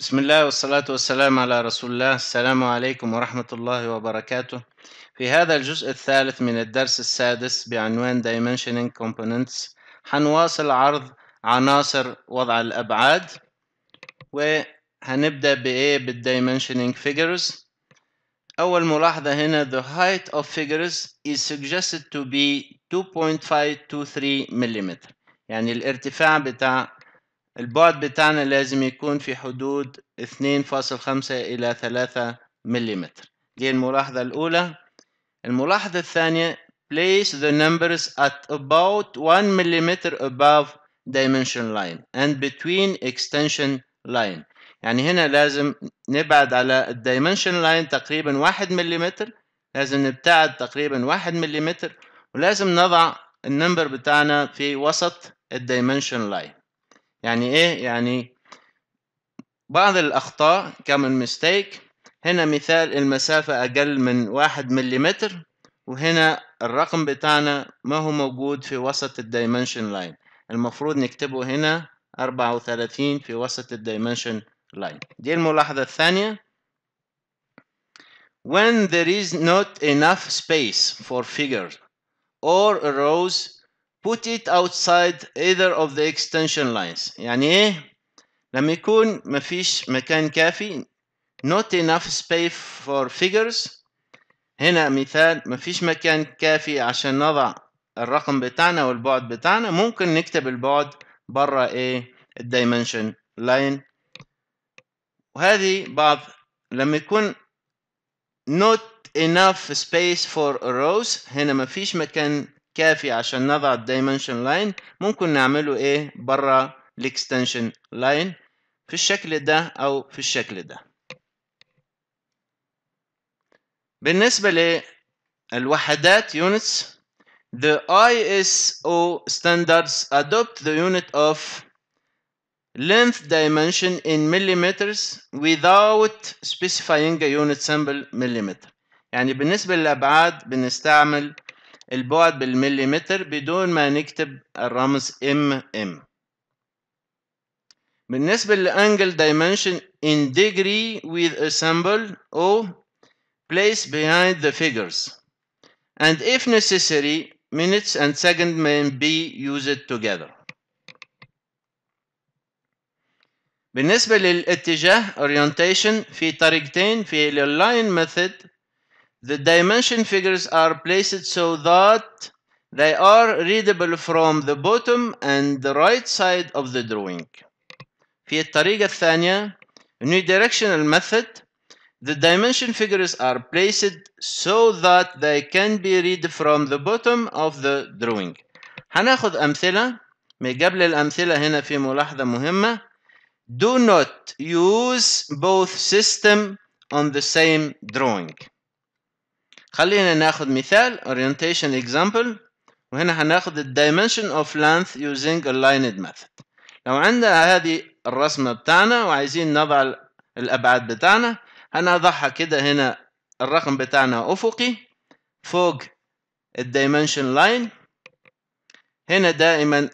بسم الله والصلاة والسلام على رسول الله السلام عليكم ورحمة الله وبركاته في هذا الجزء الثالث من الدرس السادس بعنوان Dimensioning Components حنواصل عرض عناصر وضع الأبعاد وهنبدأ بإيه Dimensioning Figures أول ملاحظة هنا the height of figures is suggested to be 2.523 mm يعني الارتفاع بتاع البعد بتاعنا لازم يكون في حدود 2.5 إلى 3 ملم دي الملاحظة الأولى الملاحظة الثانية place the numbers at about 1 mm above dimension line and between extension line يعني هنا لازم نبعد على الدايمنشن لاين تقريبا 1 مليمتر لازم نبتعد تقريبا 1 مليمتر ولازم نضع النمبر بتاعنا في وسط الدايمنشن لاين يعني ايه يعني بعض الاخطاء كم ميستيك هنا مثال المسافة اقل من واحد مليمتر وهنا الرقم بتاعنا ما هو موجود في وسط الدايمنشن لاين المفروض نكتبه هنا 34 في وسط الدايمنشن لاين دي الملاحظة الثانية when there is not enough space for figures or rows put it outside either of the extension lines يعني ايه لما يكون مفيش مكان كافي not enough space for figures هنا مثال مفيش مكان كافي عشان نضع الرقم بتاعنا والبعد بتاعنا ممكن نكتب البعد برا ايه الدايمنشن لاين وهذه بعض لما يكون not enough space for rows هنا مفيش مكان كافي عشان نضع الدايمنشن لاين ممكن نعمله ايه بره الاكستنشن لاين في الشكل ده او في الشكل ده بالنسبة للوحدات units the ISO standards adopt the unit of length dimension in millimeters without specifying a unit symbol millimeter يعني بالنسبة للأبعاد بنستعمل البعد بالمليمتر بدون ما نكتب الرمز ام ام بالنسبة للانجل dimension in degree with a symbol or place behind the figures and if necessary minutes and second may be used together بالنسبة للاتجاه orientation في طريقتين في ال align method The dimension figures are placed so that they are readable from the bottom and the right side of the drawing. في الطريقة الثانية unidirectional method the dimension figures are placed so that they can be read from the bottom of the drawing. هناخد أمثلة من قبل الأمثلة هنا في ملاحظة مهمة Do not use both system on the same drawing. خلينا ناخد مثال orientation example وهنا هناخد ال dimension of length using aligned method لو عندنا هذه الرسمة بتاعنا وعايزين نضع الأبعاد بتاعنا هنضعها كده هنا الرقم بتاعنا أفقي فوق الدايمنشن لاين هنا دائما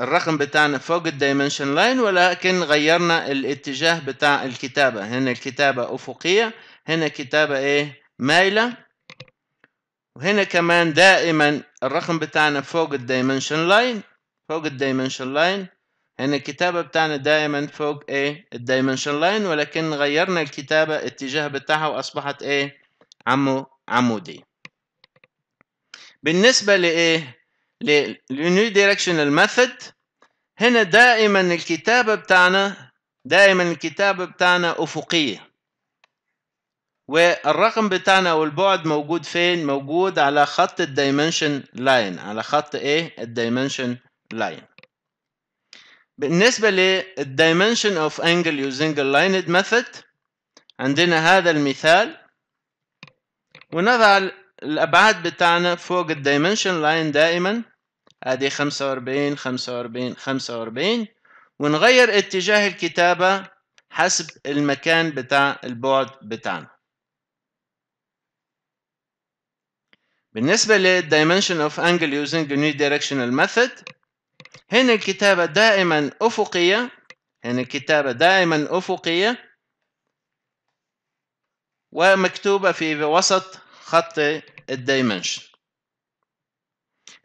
الرقم بتاعنا فوق الدايمنشن لاين ولكن غيرنا الاتجاه بتاع الكتابة هنا الكتابة أفقية هنا كتابة إيه مايلة وهنا كمان دائما الرقم بتاعنا فوق الدايمنشن لاين فوق الدايمنشن لاين هنا الكتابة بتاعنا دائما فوق ايه الدايمنشن لاين ولكن غيرنا الكتابة اتجاه بتاعها واصبحت ايه عمو عمودي بالنسبة لإيه؟ لنيو دايركشنال ميثود هنا دائما الكتابة بتاعنا دائما الكتابة بتاعنا أفقية والرقم بتاعنا والبعد موجود فين موجود على خط الدايمنشن لاين على خط ايه الدايمنشن لاين بالنسبه للدايمنشن اوف انجل يوزنج اللايند ميثود عندنا هذا المثال ونضع الابعاد بتاعنا فوق الدايمنشن لاين دائما ادي 45 45 45 ونغير اتجاه الكتابه حسب المكان بتاع البعد بتاعنا بالنسبة للدايمنشن of angle using unidirectional method هنا الكتابة دائما أفقية هنا الكتابة دائما أفقية ومكتوبة في وسط خط الدايمنشن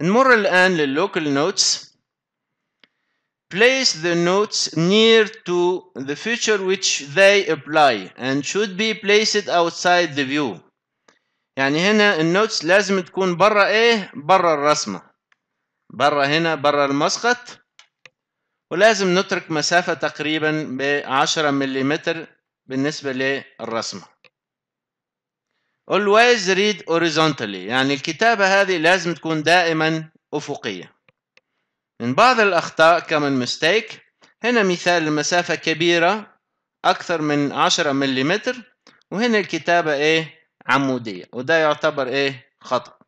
نمر الآن لللوكال نوتس Place the notes near to the feature which they apply and should be placed outside the view يعني هنا النوتس لازم تكون بره ايه بره الرسمة بره هنا بره المسقط ولازم نترك مسافة تقريبا بعشرة مليمتر بالنسبة للرسمة always read horizontally يعني الكتابة هذه لازم تكون دائما أفقية من بعض الأخطاء كمان مستيك هنا مثال المسافة كبيرة أكثر من عشرة مليمتر وهنا الكتابة إيه عموديه وده يعتبر ايه خطا